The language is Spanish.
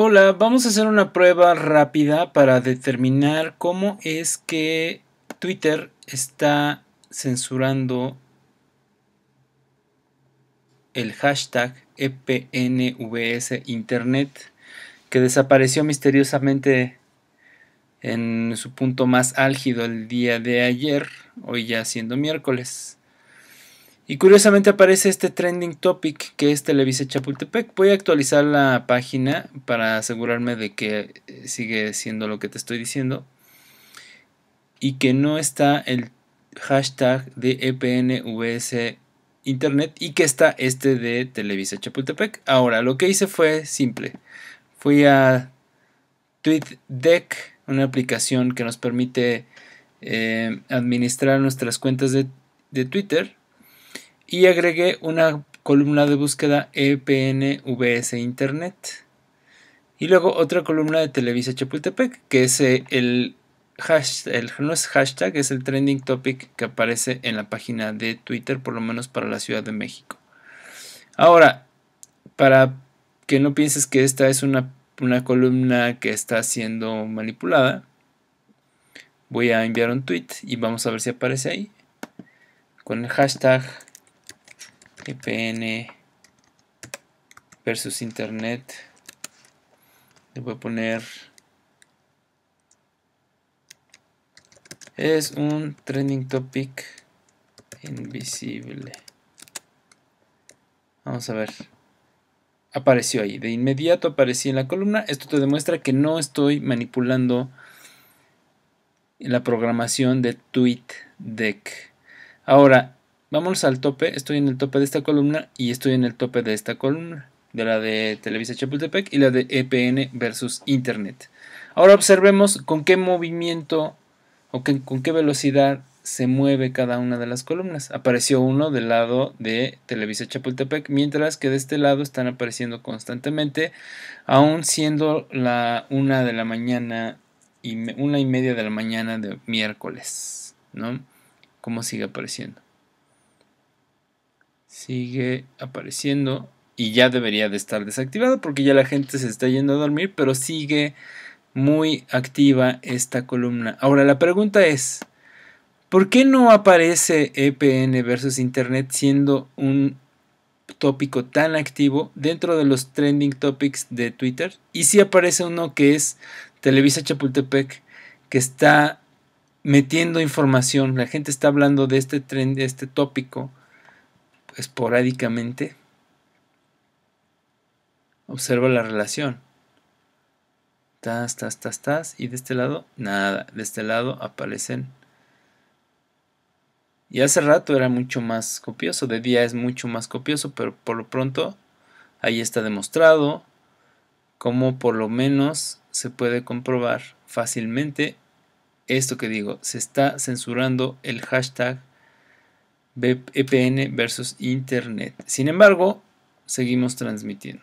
Hola, vamos a hacer una prueba rápida para determinar cómo es que Twitter está censurando el hashtag EPNVS Internet que desapareció misteriosamente en su punto más álgido el día de ayer, hoy ya siendo miércoles. Y curiosamente aparece este trending topic que es Televisa Chapultepec. Voy a actualizar la página para asegurarme de que eh, sigue siendo lo que te estoy diciendo. Y que no está el hashtag de EPNVS Internet y que está este de Televisa Chapultepec. Ahora, lo que hice fue simple. Fui a TweetDeck, una aplicación que nos permite eh, administrar nuestras cuentas de Twitter y agregué una columna de búsqueda EPNVS Internet. Y luego otra columna de Televisa Chapultepec, que es eh, el hashtag, no es hashtag, es el trending topic que aparece en la página de Twitter, por lo menos para la Ciudad de México. Ahora, para que no pienses que esta es una, una columna que está siendo manipulada, voy a enviar un tweet y vamos a ver si aparece ahí con el hashtag VPN versus internet le voy a poner es un trending topic invisible vamos a ver apareció ahí de inmediato aparecí en la columna esto te demuestra que no estoy manipulando la programación de TweetDeck ahora Vamos al tope, estoy en el tope de esta columna y estoy en el tope de esta columna, de la de Televisa Chapultepec y la de EPN versus Internet. Ahora observemos con qué movimiento o con qué velocidad se mueve cada una de las columnas. Apareció uno del lado de Televisa Chapultepec, mientras que de este lado están apareciendo constantemente, aún siendo la una de la mañana y una y media de la mañana de miércoles, ¿no? Cómo sigue apareciendo. Sigue apareciendo y ya debería de estar desactivado porque ya la gente se está yendo a dormir, pero sigue muy activa esta columna. Ahora la pregunta es, ¿por qué no aparece EPN versus Internet siendo un tópico tan activo dentro de los trending topics de Twitter? Y si aparece uno que es Televisa Chapultepec, que está metiendo información, la gente está hablando de este trend, de este tópico esporádicamente, observa la relación. Tas, tas, tas, tas. Y de este lado, nada. De este lado aparecen. Y hace rato era mucho más copioso. De día es mucho más copioso, pero por lo pronto ahí está demostrado cómo por lo menos se puede comprobar fácilmente esto que digo. Se está censurando el hashtag VPN versus Internet. Sin embargo, seguimos transmitiendo.